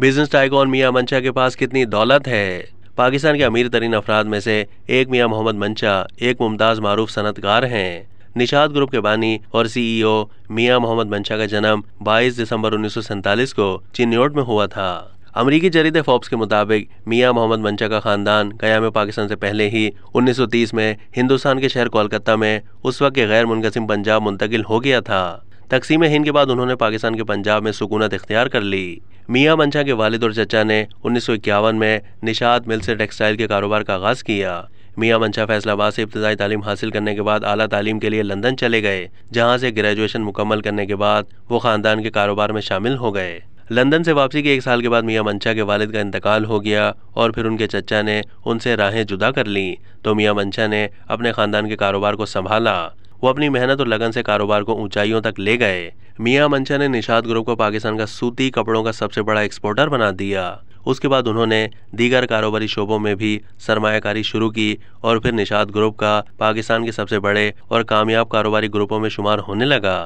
business टाइगोन मियाँ मंशा के पास कितनी दौलत है पाकिस्तान के अमीर तरीन अफराद में से एक मियाँ मोहम्मद मंशा एक मुमताज़ मारूफ सनतकार हैं निषाद ग्रुप के बानी और सीईओ e मियाँ मोहम्मद मंशा का जन्म 22 दिसंबर उन्नीस को चिन्योट में हुआ था अमरीकी जरीदे फोर्ब्स के मुताबिक मियाँ मोहम्मद मंशा का खानदान कयाम पाकिस्तान से पहले ही 1930 में हिंदुस्तान के शहर कोलकाता में उस वक्त के गैर मुनकसिम पंजाब मुंतकिल हो गया था तकसीम हिंद के बाद उन्होंने पाकिस्तान के पंजाब में सुकूनत इख्तियार कर ली मियाँ मंशा के वालिद और चचा ने उन्नीस में निशाद मिल से टेक्सटाइल के कारोबार का आगाज़ किया मियाँ मंशा फैसलाबाद से इब्तदाई तालीम हासिल करने के बाद आला तालीम के लिए लंदन चले गए जहाँ से ग्रेजुएशन मुकम्मल करने के बाद वो ख़ानदान के कारोबार में शामिल हो गए लंदन से वापसी के एक साल के बाद मियाँ मंशा के वालिद का इंतकाल हो गया और फिर उनके चचा ने उनसे राहें जुदा कर लीं तो मियाँ मंशा ने अपने ख़ानदान के कारोबार को संभाला वो अपनी मेहनत और लगन से कारोबार को ऊंचाइयों तक ले गए मियाँ मंचा ने निषाद ग्रुप को पाकिस्तान का सूती कपड़ों का सबसे बड़ा एक्सपोर्टर बना दिया उसके बाद उन्होंने दीगर कारोबारी शोबों में भी सरमाकारी शुरू की और फिर निषाद ग्रुप का पाकिस्तान के सबसे बड़े और कामयाब कारोबारी ग्रुपों में शुमार होने लगा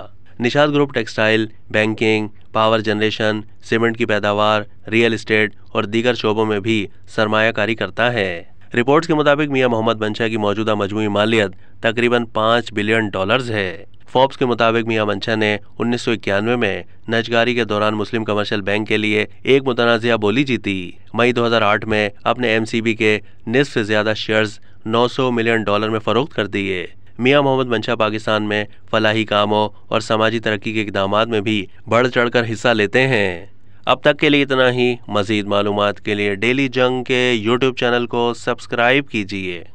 Nishad group textile banking power generation cement की पैदावार रियल इस्टेट और दीगर शोबों में भी सरमाकारी करता है रिपोर्ट्स के मुताबिक मियाँ मोहम्मद बंशा की मौजूदा मजमू मालियत तकरीबन पाँच बिलियन डॉलर्स है फोर्ब्स के मुताबिक मियाँ मंशा ने उन्नीस में नजगारी के दौरान मुस्लिम कमर्शियल बैंक के लिए एक मुतनाजिया बोली जीती मई 2008 में अपने एमसीबी के निसफ से ज़्यादा शेयर्स 900 मिलियन डॉलर में फ़रोख्त कर दिए मियाँ मोहम्मद मंशा पाकिस्तान में फलाही कामों और समाजी तरक्की के इकदाम में भी बढ़ चढ़ कर हिस्सा लेते हैं अब तक के लिए इतना ही मज़ीद मालूम के लिए डेली जंग के यूट्यूब चैनल को सब्सक्राइब कीजिए